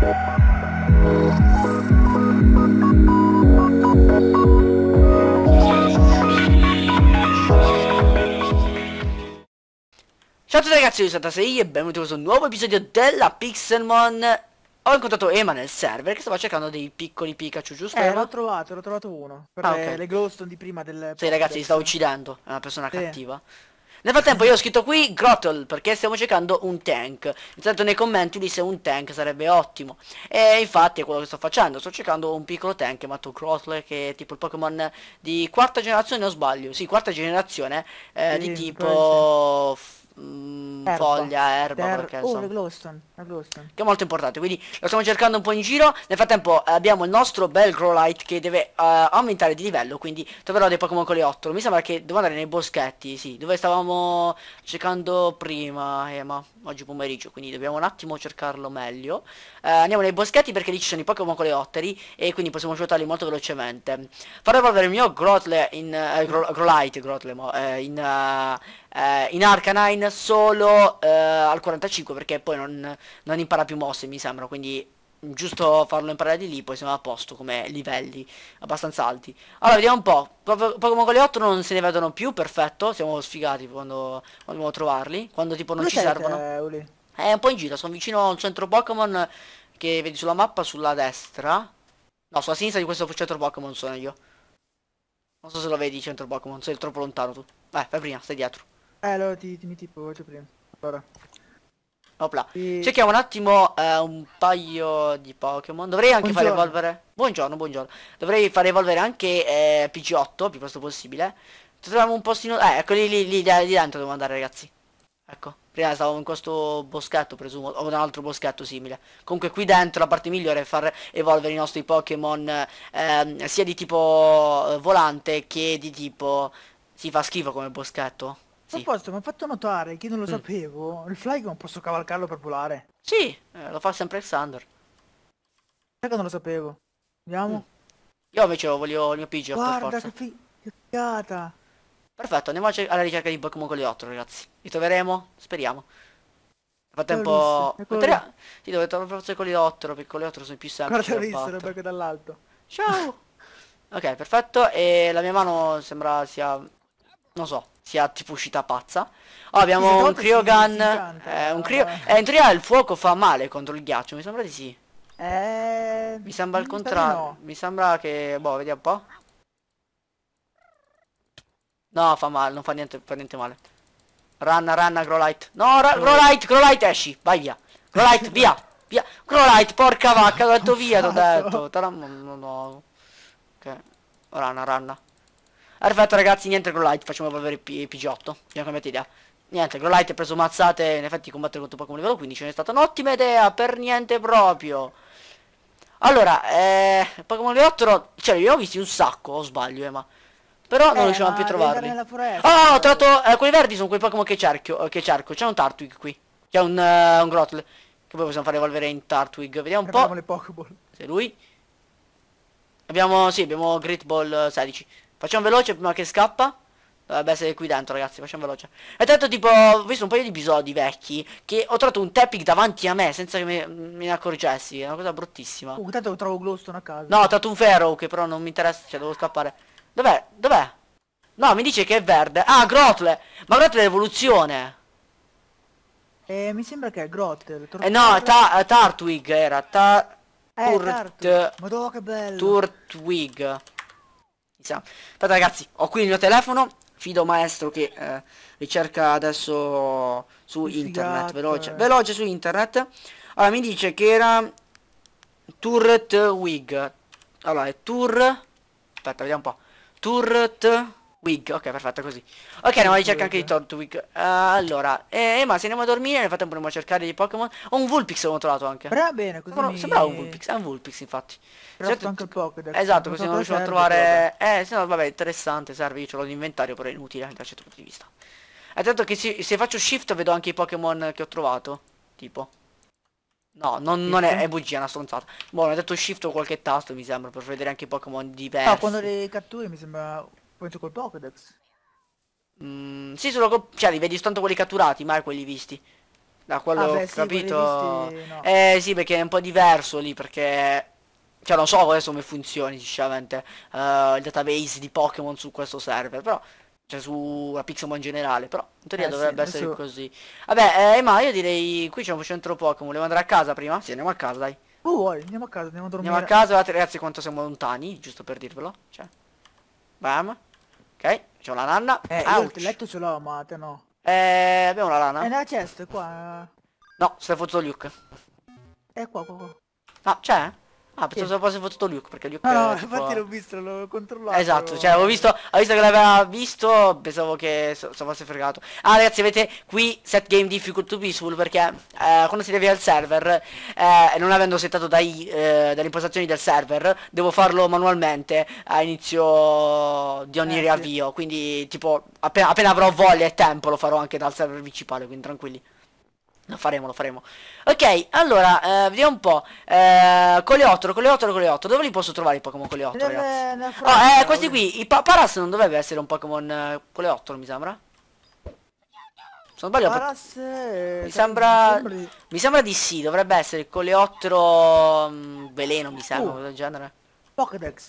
Ciao a tutti ragazzi, io sono 6 e benvenuti a questo nuovo episodio della Pixelmon Ho incontrato Ema nel server che stava cercando dei piccoli Pikachu, giusto Eh, l'ho trovato, l'ho trovato uno Per ah, okay. le Glowstone di prima del... Sì ragazzi, li sta uccidendo, è una persona sì. cattiva nel frattempo io ho scritto qui Grottle perché stiamo cercando un tank. Intanto nei commenti disse un tank sarebbe ottimo. E infatti è quello che sto facendo. Sto cercando un piccolo tank chiamato Grottle che è tipo il Pokémon di quarta generazione, non sbaglio. Sì, quarta generazione eh, sì, di tipo mh, mm, foglia, erba, Ter perché oh, glowstone, Che è molto importante, quindi lo stiamo cercando un po' in giro. Nel frattempo eh, abbiamo il nostro bel Growlite che deve uh, aumentare di livello, quindi troverò dei Pokémon con le 8. Mi sembra che devo andare nei boschetti, sì, dove stavamo cercando prima, eh, oggi pomeriggio, quindi dobbiamo un attimo cercarlo meglio. Eh, andiamo nei boschetti perché lì ci sono i Pokémon coleotteri e quindi possiamo svuotarli molto velocemente. Farò evolvere il mio Grotle in... Eh, Grolite, Grotle, eh, in, eh, in Arcanine solo eh, al 45 perché poi non, non impara più mosse mi sembra, quindi giusto farlo imparare di lì, poi siamo a posto come livelli abbastanza alti. Allora, vediamo un po'. Pokémon Go 8 non se ne vedono più, perfetto, siamo sfigati quando dobbiamo trovarli, quando tipo non Dove ci siete, servono. Eh, è un po' in giro, sono vicino al un centro Pokémon che vedi sulla mappa sulla destra. No, sulla sinistra di questo centro Pokémon sono io. Non so se lo vedi il centro Pokémon, sei troppo lontano tu. Vai, fai prima, stai dietro. Eh, allora ti, ti mi tipo, prima. Allora. Opla. E... Cerchiamo un attimo eh, un paio di Pokémon. Dovrei anche buongiorno. far evolvere. Buongiorno, buongiorno. Dovrei far evolvere anche eh, PG8 più presto possibile. Troviamo un postino. Eh, eccoli lì, lì, lì, lì dentro devo andare, ragazzi. Ecco. Prima stavo in questo boschetto, presumo. O un altro boschetto simile. Comunque qui dentro la parte migliore è far evolvere i nostri Pokémon. Ehm, sia di tipo eh, volante che di tipo. Si fa schifo come boschetto. Sì. proposito, mi ha fatto notare che non lo mm. sapevo, il Flygon posso cavalcarlo per volare. Sì, eh, lo fa sempre il Sandor. Sai che non lo sapevo. Andiamo. Mm. Io invece voglio il mio Pidgeot Guarda che fi... che figata. Perfetto, andiamo alla ricerca di Pokémon Goliotto, ragazzi. Li troveremo? Speriamo. Nel frattempo... Mettere... Ecco. Sì, dove trovo forse il Goliotto, perché con il Goliotto sono più semplici. Guarda l'issero perché dall'alto. Ciao! ok, perfetto. E la mia mano sembra sia non so, sia tipo uscita pazza. Oh, abbiamo un cryogun. Eh, un cryo... eh, in teoria il fuoco fa male contro il ghiaccio, mi sembra di sì. Eh, mi sembra mm, il contrario. No. Mi sembra che. Boh, vediamo un po'. No, fa male, non fa niente, fa niente male. Run, run, Growlite. No, ra- Growlite, Growlite, esci, vai via. Growlite, via, via. Growlite, porca vacca, ho detto via, ti ho detto. Mm, no, no. Ok. Run, run. Perfetto ragazzi, niente grow light, facciamo avere PG8. Abbiamo cambiato idea. Niente, grow light ha preso mazzate, in effetti combattere contro Pokémon livello 15 non è stata un'ottima idea, per niente proprio. Allora, eh, Pokémon Leottero, cioè li ho visti un sacco, o sbaglio, eh, ma... Però eh, non riusciamo più a trovarli. Ah, oh, tra l'altro, eh, eh quelli verdi sono quei Pokémon che, cerchio, eh, che cerco. C'è un Tartwig qui. C'è un, uh, un Grottle. Che poi possiamo far evolvere in Tartwig. Vediamo un po'. Abbiamo le Pokéball. Se lui. Abbiamo, sì, abbiamo Great Ball 16. Facciamo veloce prima che scappa. Dovrebbe essere qui dentro ragazzi, facciamo veloce. E tanto tipo, ho visto un paio di episodi vecchi che ho trovato un tapping davanti a me senza che me, me ne accorgessi, è una cosa bruttissima. Uh, tanto trovo Glowstone a casa. No, ho trovato un ferro che però non mi interessa, cioè devo scappare. Dov'è? Dov'è? No, mi dice che è verde. Ah, Grotle! Ma Grotle è l'evoluzione! Eh, mi sembra che è Grotle. Eh no, ta Tartwig era. Ta eh, Turt... Madonna che bello! Turtwig chissà. Aspetta ragazzi, ho qui il mio telefono, fido maestro che eh, ricerca adesso su Figata, internet, veloce, veloce su internet. Allora mi dice che era turret wig. Allora è tour, aspetta vediamo un po', turret Wig, ok, perfetto, così. Ok, andiamo a ricercare anche di Tortwig. Uh, eh, allora, eh, ma se andiamo a dormire, nel frattempo andiamo a cercare dei Pokémon. Ho un Vulpix ho trovato anche. Però bene, così. Sembra, mi... Sembrava un Vulpix, è un Vulpix infatti. Però certo, anche il Pokédex. Esatto, così non riusciamo a trovare. Eh, se no, vabbè, interessante, serve, io ce l'ho in inventario, però è inutile da un certo punto di vista. È eh, tanto che se, se faccio shift vedo anche i Pokémon che ho trovato. Tipo. No, non, non è, è, bugia, è una stronzata. Buono, ho detto shift o qualche tasto, mi sembra, per vedere anche i Pokémon diversi. No, quando le catture mi sembra Penso col Pokédex. Mm, sì, solo co- cioè, li vedi soltanto quelli catturati, mai quelli visti. Da quello ah, beh, sì, capito. Visti, no. Eh sì, perché è un po' diverso lì, perché cioè non so adesso come funzioni sinceramente uh, il database di Pokémon su questo server, però cioè sulla Pixelmon in generale, però in teoria eh, dovrebbe sì, essere so. così. Vabbè, eh, ma io direi qui c'è un centro Pokémon, volevo andare a casa prima? Sì, andiamo a casa, dai. Oh, vuoi, andiamo a casa, andiamo a dormire. Andiamo a casa, guardate ragazzi quanto siamo lontani, giusto per dirvelo, cioè. Bam. Ok, c'ho la nanna. Eh, Ouch. il letto ce l'ho, ma te no. Eh, abbiamo la lana. È nella chest, qua. No, se fozzo Luke. È qua, qua, qua. Ah, c'è? Ah, pensavo fosse votato Luke, perché Luke No, no, tipo... infatti l'ho visto, l'ho controllato. Esatto, cioè avevo visto, avevo visto che l'aveva visto, pensavo che se so, fosse fregato. Ah, ragazzi, avete qui set game difficult to peaceful, perché eh, quando si via al server, eh, non avendo settato dai, eh, dalle impostazioni del server, devo farlo manualmente a inizio di ogni eh, riavvio, sì. quindi tipo appena, appena avrò voglia e tempo lo farò anche dal server principale, quindi tranquilli. Lo faremo, lo faremo. Ok, allora, eh, vediamo un po'. Eh, coleottero, coleottero, coleottero. Dove li posso trovare i Pokémon coleottero, ragazzi? Nel, nel oh, eh, questi qui. I pa Paras non dovrebbe essere un Pokémon eh, coleottero, mi sembra. Se sbaglio... Paras... Mi cioè, sembra... Sembri... Mi sembra di sì, dovrebbe essere coleottero... Mh, mm, veleno, mi sembra, uh, del genere. Pokédex.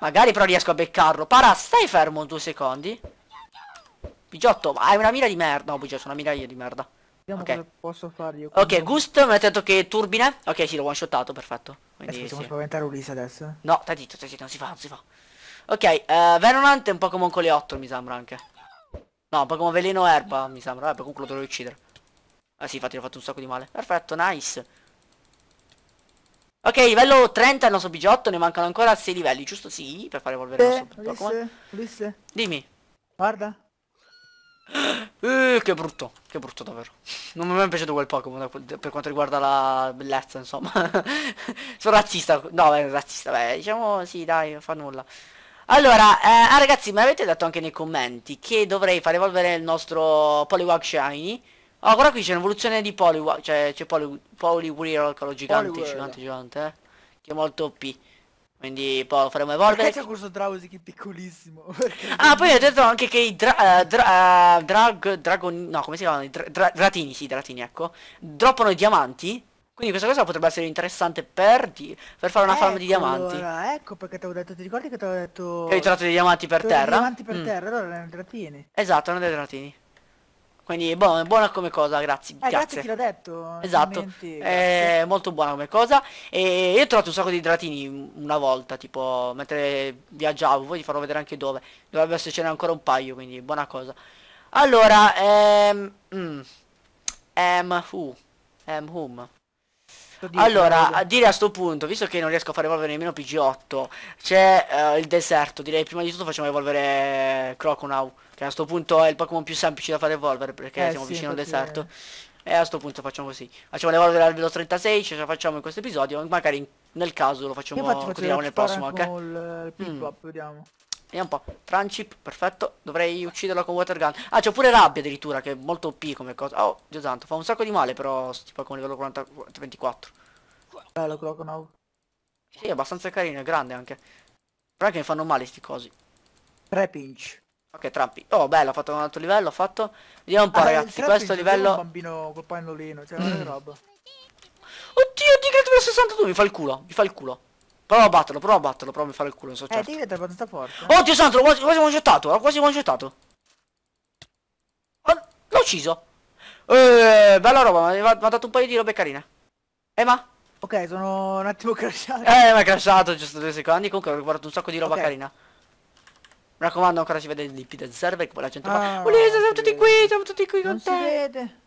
Magari però riesco a beccarlo. Paras, stai fermo due secondi. ma hai una mira di merda. No, Bigiotto, una mira di merda. Vediamo okay. cosa posso fare io. Ok, Gust mi ha detto che turbina. Ok, sì, l'ho one shotato, perfetto. Quindi, adesso possiamo sì. spaventare Ulisse adesso. No, stai zitto, stai zitto, non si fa, non si fa. Ok, uh, eh, Venonant è un Pokémon con le mi sembra anche. No, un Pokémon veleno erba, mi sembra. Vabbè, comunque lo dovrei uccidere. Ah sì, infatti gli ho fatto un sacco di male. Perfetto, nice. Ok, livello 30 il nostro bigiotto, ne mancano ancora 6 livelli, giusto? Sì, per fare evolvere il nostro Ulisse, Ulisse, Dimmi. Guarda. Eh, che brutto, che brutto davvero. Non mi è piaciuto quel Pokémon per quanto riguarda la bellezza, insomma. Sono razzista, no, beh, razzista, beh, diciamo sì, dai, fa nulla. Allora, eh, ah, ragazzi, mi avete detto anche nei commenti che dovrei far evolvere il nostro Poliwag Shiny. Oh, guarda qui c'è un'evoluzione di Poliwag, cioè c'è Poliwag, quello gigante, Poliwhirl. gigante, gigante, eh. Che è molto OP. Quindi poi lo faremo evolvere. Perché c'è questo Drausi che è piccolissimo? ah, poi ho detto anche che i dra, eh, dra, eh, drag, dragon, no, come si chiamano? I dra, dratini, sì, dratini, ecco. Droppano i diamanti. Quindi questa cosa potrebbe essere interessante per, di, per fare una ecco farm di ecco, diamanti. Allora, ecco perché ti avevo detto, ti ricordi che ti avevo detto... Che hai trovato dei diamanti per terra? Diamanti per mm. terra, allora erano dratini. Esatto, erano dei dratini. Quindi buona, buona come cosa, grazie. Eh, grazie, grazie chi l'ha detto. Esatto. Eh, molto buona come cosa. E io ho trovato un sacco di idratini una volta, tipo mentre viaggiavo, poi vi farò vedere anche dove. Dovrebbe essercene ancora un paio, quindi buona cosa. Allora, ehm... Mm, ehm, who? Ehm, whom? Allora, a dire a sto punto, visto che non riesco a far evolvere nemmeno PG8, c'è uh, il deserto, direi prima di tutto facciamo evolvere Croconaw. Che a sto punto è il Pokémon più semplice da far evolvere perché eh, siamo sì, vicino al deserto. È... Eh. E a sto punto facciamo così. Facciamo l'evolvere al livello 36, ce la facciamo in questo episodio, magari nel caso lo facciamo, lo nel prossimo, ok? Eh, il, il mm. vediamo. Vediamo un po'. Franchip, perfetto. Dovrei ucciderlo con water gun. Ah, c'ho pure rabbia addirittura, che è molto OP come cosa. Oh, già tanto. fa un sacco di male però tipo con livello 40, 24. Bello Croconaut. Sì, è abbastanza carino, è grande anche. Però che mi fanno male sti cosi. Tre pinch. Ok, Trampi. Oh, bello, ho fatto un altro livello, ho fatto. Vediamo un po', ah, ragazzi, questo livello... Un bambino col pannolino, cioè, mm. roba. Oddio, di che 62, mi fa il culo, mi fa il culo. Prova a batterlo, prova a batterlo, prova a fare il culo, non so eh, certo. Eh, Digret è abbastanza forte. Eh? Oddio santo, l'ho quasi, quasi mangettato, l'ho eh, quasi mangettato. Ah, l'ho ucciso. Eh, bella roba, mi ha dato un paio di robe carine. Eh, ma... Ok, sono un attimo crashato. Eh, ma è crashato giusto due secondi, comunque ho guardato un sacco di roba okay. carina. Mi raccomando ancora si vede il DP del server che poi la gente ah, fa Ulisse siamo tutti qui, siamo tutti qui con non te. si vede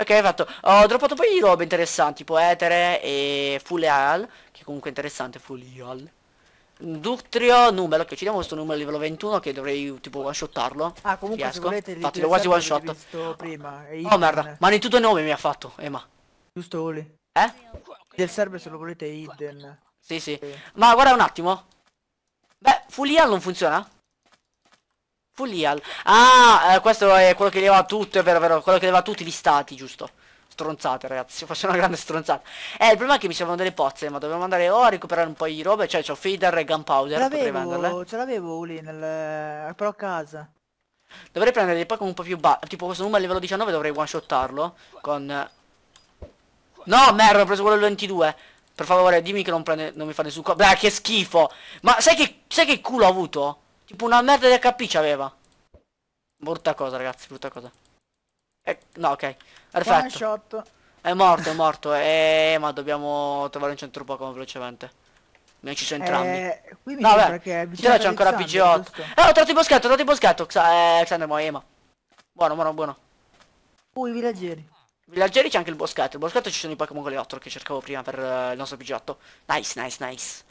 Ok fatto Ho droppato poi di robe interessanti Tipo Etere e Fuleal Che comunque è interessante Fuleal Ductrio numero Che ci diamo questo numero livello 21 Che dovrei tipo one shotarlo. Ah comunque Fiasco. se volete Infatti l'ho quasi one shot prima, Oh merda Ma ne tutto il nome mi ha fatto Ema Giusto Oli Eh? Del server se lo volete hidden Sì sì okay. Ma guarda un attimo Beh Fuleal non funziona? Folial. Ah, eh, questo è quello che leva tutto, è vero, vero, quello che leva tutti gli stati, giusto? Stronzate ragazzi, faccio una grande stronzata Eh, il problema è che mi servono delle pozze Ma dobbiamo andare o a recuperare un po' di robe Cioè c'ho feeder e gunpowder Potrei venderle Ce l'avevo lì nel... Eh, però a casa Dovrei prendere dei Pokémon un po' più bassi Tipo questo numero a livello 19 dovrei one shottarlo Con... No, merda, ho preso quello 22 Per favore, dimmi che non prende... Non mi fa nessun co... Beh, che schifo Ma sai che... Sai che culo ho avuto? Tipo una merda di HP c'aveva. Brutta cosa, ragazzi, brutta cosa. Eh, no, ok. Perfetto. È morto, è morto. Eh, ma dobbiamo trovare un centro Pokémon velocemente. Mi ci sono eh, entrambi. Eh, qui mi no, sembra che c'è ancora PG8. Eh, ho trovato il boschetto, ho trovato il boschetto. Xa eh, Xander Moema. Buono, buono, buono. Uh, i villaggeri. Villaggeri c'è anche il boschetto. Il boschetto ci sono i Pokémon goliattro che cercavo prima per uh, il nostro PG8. Nice, nice, nice.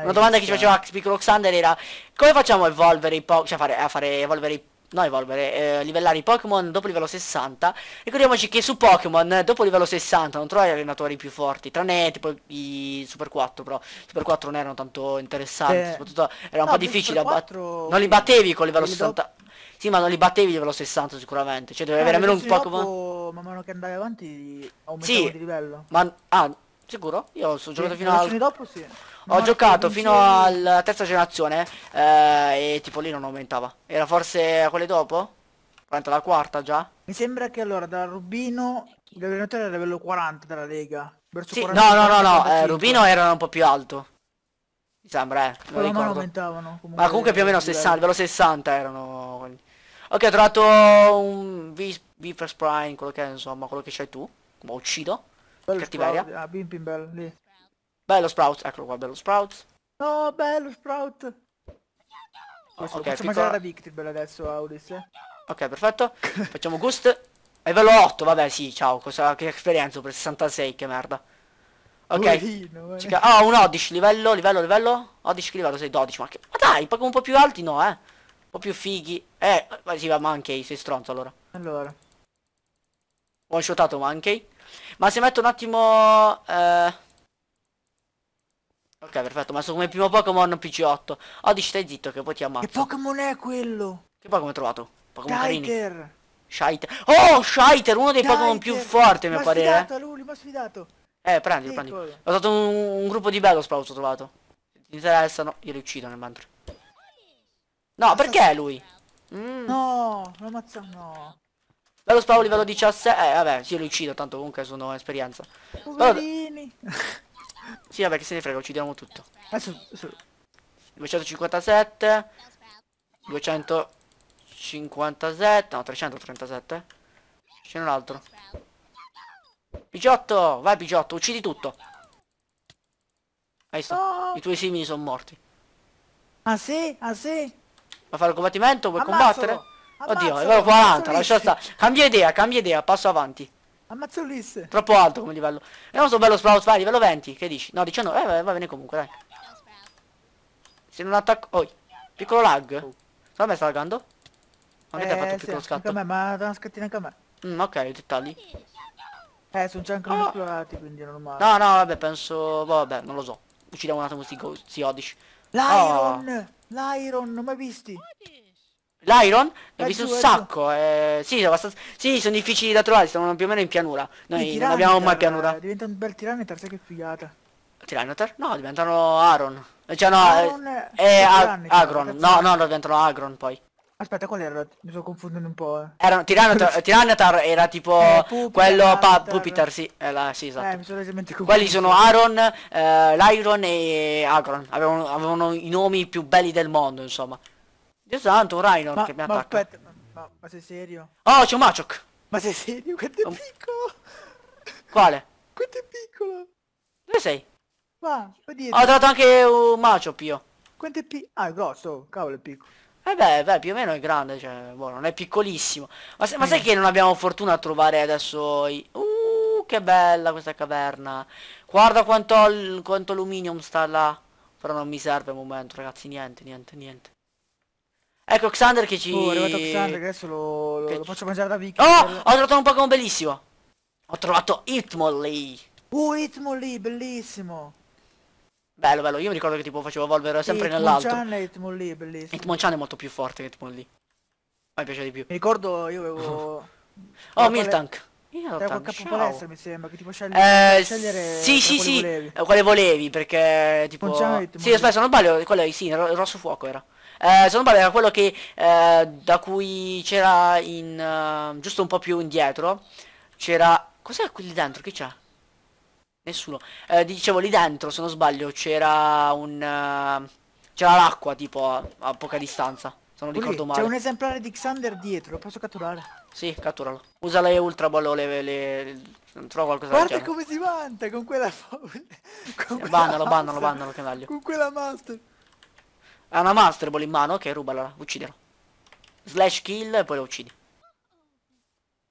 Una domanda che ci faceva piccolo Xander era come facciamo a evolvere i Pokémon, cioè fare, a fare evolvere i No, evolvere, eh, livellare i Pokémon dopo livello 60. Ricordiamoci che su Pokémon dopo livello 60 non trovi allenatori più forti, tranne tipo i Super 4, però Super 4 non erano tanto interessanti, eh. soprattutto era un no, po' difficile da battere. Non li battevi con livello 60. Dopo... Sì, ma non li battevi livello 60 sicuramente, cioè dovevi no, eh, avere almeno un Pokémon. Man mano che andavi avanti aumentavo sì, di livello. Ma ah, Sicuro? Io ho giocato fino al... dopo sì. Ho Morte, giocato vince... fino alla terza generazione eh, e tipo lì non aumentava. Era forse quelle dopo? Quanto la quarta già? Mi sembra che allora da Rubino l'allenatore era livello 40 della Lega. Verso sì, 40, no, no, no, no, eh, Rubino era un po' più alto. Mi sembra, eh. Non ricordo. aumentavano. Comunque Ma comunque più o meno 60, livello 60 erano quelli. Ok, ho trovato un V, v Prime, quello che è, insomma, quello che c'hai tu. Ma uccido. Bello Cattiveria. Sprout, ah, bim, bello, lì. Bello Sprout, eccolo qua, bello Sprout. No, bello Sprout. Oh, Questo, ok, facciamo piccola... la Victibel adesso, Aulis. Eh? Ok, perfetto. Facciamo Gust. È ve 8, vabbè, sì, ciao. Cosa, che esperienza per 66, che merda. Ok. Eh. Ah, oh, un Odish, livello, livello, livello. Odish che livello sei 12, ma, che... ma dai, un po' più alti no, eh. Un po' più fighi. Eh, si sì, va, ma anche sei stronzo allora. Allora. One shotato Mankey. Ma se metto un attimo... Eh... Ok, perfetto, ma sono come primo Pokémon PC8. Oggi stai zitto che poi ti ammazzo. Che Pokémon è quello? Che Pokémon hai trovato? Pokémon Shiter. Shiter. Oh, Shiter, uno dei Pokémon più forti, a mio parere. Ma sfidato, lui, ma sfidato. Eh, prendilo, eh, sì, prendilo. Ho trovato un, un, gruppo di bello Sprout, ho trovato. Se ti interessano, io li uccido nel mantra. No, perché lui? Mm. No, lo ammazzo, no. Bello spavo livello 17. Eh vabbè, sì lo uccido, tanto comunque sono esperienza. Poverini. sì vabbè che se ne frega, uccidiamo tutto. Eh, su, 257 257 No 337 C'è un altro Pigiotto Vai Pigiotto uccidi tutto Hai visto? Oh. I tuoi simili sono morti Ah sì? Ah sì? Va a fare il combattimento? Vuoi Ammazzolo. combattere? Oddio, allora 40, lascia stare. Cambia idea, cambia idea, passo avanti. Ammazzo Ulisse. Troppo alto come livello. Vediamo sto bello Sprout, vai, livello 20, che dici? No, 19, eh, va, bene comunque, dai. Se non attacco... Oi, oh, piccolo lag. Oh. Secondo sta laggando? Non eh, è che hai fatto un eh, piccolo sì, scatto? Me, ma da una scattina anche a me. Mm, ok, dettagli. Eh, sono già ancora oh. esplorati, quindi è normale. No, no, vabbè, penso... Vabbè, non lo so. Uccidiamo un attimo sti, sti odici. L'Iron! Oh. L'Iron, non mai visti. L'iron? Ne ho eh, visto un eh, sacco. Eh, sì, sì, sono difficili da trovare, stanno più o meno in pianura. Noi non abbiamo mai pianura. Eh, diventa un bel tiranitar, sai che figata. Tiranitar? No, diventano Aron. Cioè no, Aaron eh, Agron. No, no, diventano Agron poi. Aspetta, qual era? Mi sto confondendo un po'. Eh. Era, Tiranitar, Tiranitar era tipo eh, Pupitar, quello pa, Pupitar, sì, la, sì esatto. Eh, Quelli sono Aron, eh, Lyron e Agron. Avevano, avevano i nomi più belli del mondo, insomma. Dio santo, un Rhino ma, che mi ma attacca. Aspetta, ma, ma, sei serio? Oh, c'è un Machoc! Ma sei serio? Quanto è um. piccolo! Quale? Quanto è piccolo! Dove sei? Ma, dietro. Ho trovato anche un Machoc io. Quanto è piccolo? Ah, è grosso, cavolo è piccolo. Eh beh, beh, più o meno è grande, cioè, boh, non è piccolissimo. Ma, se, ma sai mm. che non abbiamo fortuna a trovare adesso i... Uh, che bella questa caverna. Guarda quanto, quanto aluminium sta là. Però non mi serve al momento, ragazzi, niente, niente, niente. Ecco Xander che ci... Oh, è arrivato Xander, adesso lo, lo, lo faccio mangiare da Vicky. Oh, per... ho trovato un Pokémon bellissimo. Ho trovato Hitmonlee. Uh, oh, Hitmonlee, bellissimo. Bello, bello, io mi ricordo che tipo facevo evolvere sempre nell'alto. Hitmonchan e Hitmonlee, bellissimo. Hitmonchan è molto più forte che Hitmonlee. Mi piace di più. Mi ricordo io avevo... oh, Miltank. Io ero capopalestra mi sembra che tipo scegli eh, scegliere Sì sì sì volevi. Eh, quale volevi perché tipo Sì aspetta non sbaglio quello sì rosso fuoco era eh, se non sbaglio era quello che eh, da cui c'era in uh, giusto un po' più indietro c'era cos'è quelli dentro che c'è nessuno eh, dicevo lì dentro se non sbaglio c'era un uh, c'era l'acqua tipo a, a, poca distanza se non ricordo male c'è un esemplare di Xander dietro posso catturare Sì, catturalo usa le ultra ballo le, le, le... Non trovo qualcosa Guarda come si vanta con quella... con eh, quella... Bandalo, bandalo, bandalo, che meglio. Con quella master. Ha una Master Ball in mano. Ok, rubala, uccidelo. Slash kill e poi lo uccidi.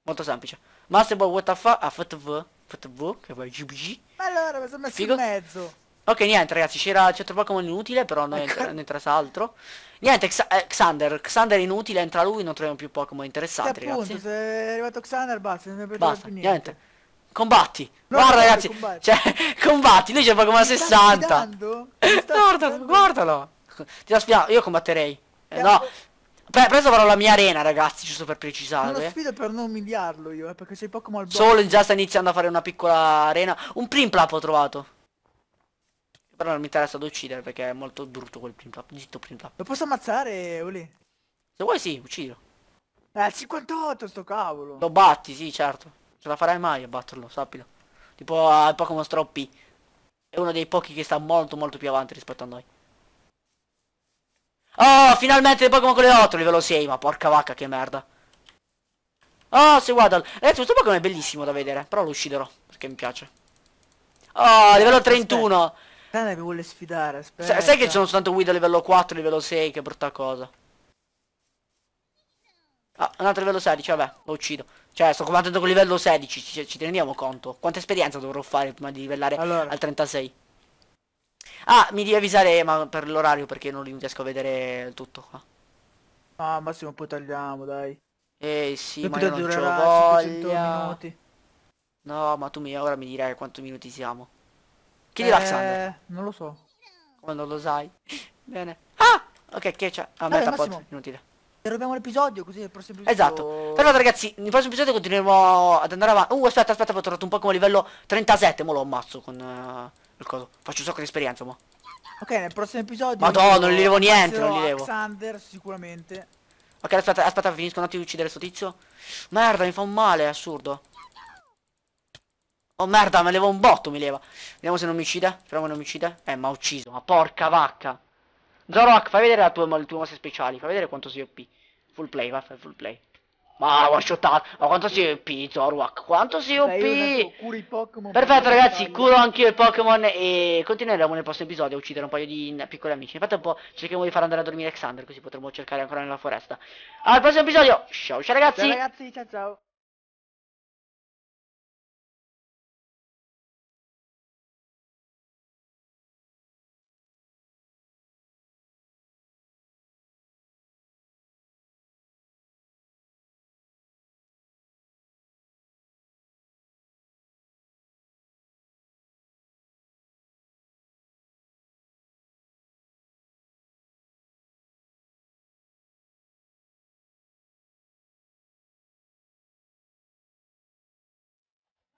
Molto semplice. Master Ball what the fuck? Ah, FTV. FTV, che vuoi GBG. Ma allora, mi sono messo Figo. in mezzo. Ok, niente ragazzi, c'era c'è Pokémon inutile, però non entra, ecco. entra altro. Niente, X eh, Xander, Xander inutile, entra lui, non troviamo più Pokémon interessanti, sì, appunto, se è arrivato Xander, basta, non ne basta, niente. niente. Combatti. No, guarda ragazzi, combatti. Cioè, combatti, lui c'è Pokémon 60. Guardalo, guardalo. Ti ho sfidato, io combatterei. Eh, no. Pre preso però la mia arena, ragazzi, giusto per precisare. Eh. Una sfida per non umiliarlo io, eh, perché sei poco Ball. Solo già sta iniziando a fare una piccola arena. Un Primplap ho trovato. Però non mi interessa da uccidere perché è molto brutto quel Primplap. Zitto Primplap. Lo posso ammazzare, Oli? Se vuoi sì, uccido. Eh, 58 sto cavolo. Lo batti, sì, certo. Ce la farai mai a batterlo, sappilo. Tipo al Pokémon Stroppi. È uno dei pochi che sta molto molto più avanti rispetto a noi. Oh, finalmente il Pokémon con le 8 livello 6, ma porca vacca che merda. Oh, se guarda. Ragazzi, questo Pokémon è bellissimo da vedere, però lo ucciderò, perché mi piace. Oh, livello 31. Aspetta. Cane mi vuole sfidare, aspetta. sai che ci sono soltanto guida livello 4, livello 6, che brutta cosa. Ah, un altro livello 16, vabbè, lo uccido. Cioè, sto combattendo con livello 16, ci, ci, teniamo conto. Quanta esperienza dovrò fare prima di livellare allora. al 36? Ah, mi devi avvisare Ema per l'orario perché non riesco a vedere tutto qua. Ah, Massimo, poi tagliamo, dai. Eh sì, Dopo ma non ce lo Minuti. No, ma tu mi, ora mi dirai quanti minuti siamo. Chi eh, dirà Xander? Non lo so. Come non lo sai? Bene. Ah! Ok, che c'è? Ah, metà pot, inutile. Rubiamo l'episodio così nel prossimo episodio. Esatto. Però ragazzi, nel prossimo episodio continueremo ad andare avanti. Uh aspetta, aspetta, ho trovato un Pokémon livello 37, mo lo ammazzo con uh, il coso. Faccio un sacco di esperienza, mo. Ok, nel prossimo episodio. Madonna, non li levo niente, non li levo. Alexander sicuramente. Ok, aspetta, aspetta, finisco un attimo di uccidere sto tizio. Merda, mi fa un male, è assurdo. Oh merda, me levo un botto, mi leva. Vediamo se non mi uccide. Speriamo che non mi uccide. Eh, ma ha ucciso, ma porca vacca. Zorok, fai vedere la tua, le tue mosse speciali. Fai vedere quanto sei OP. Full play, va, fai full play. Ma ho shotato. Ma quanto sei OP, Zorwak? Quanto sei OP? Perfetto, ragazzi, curo anch'io i Pokémon. E continueremo nel prossimo episodio a uccidere un paio di piccoli amici. Infatti, un po' cerchiamo di far andare a dormire Alexander. Così potremo cercare ancora nella foresta. Al prossimo episodio. Ciao, ciao, ragazzi. Ciao, ragazzi, ciao, ciao.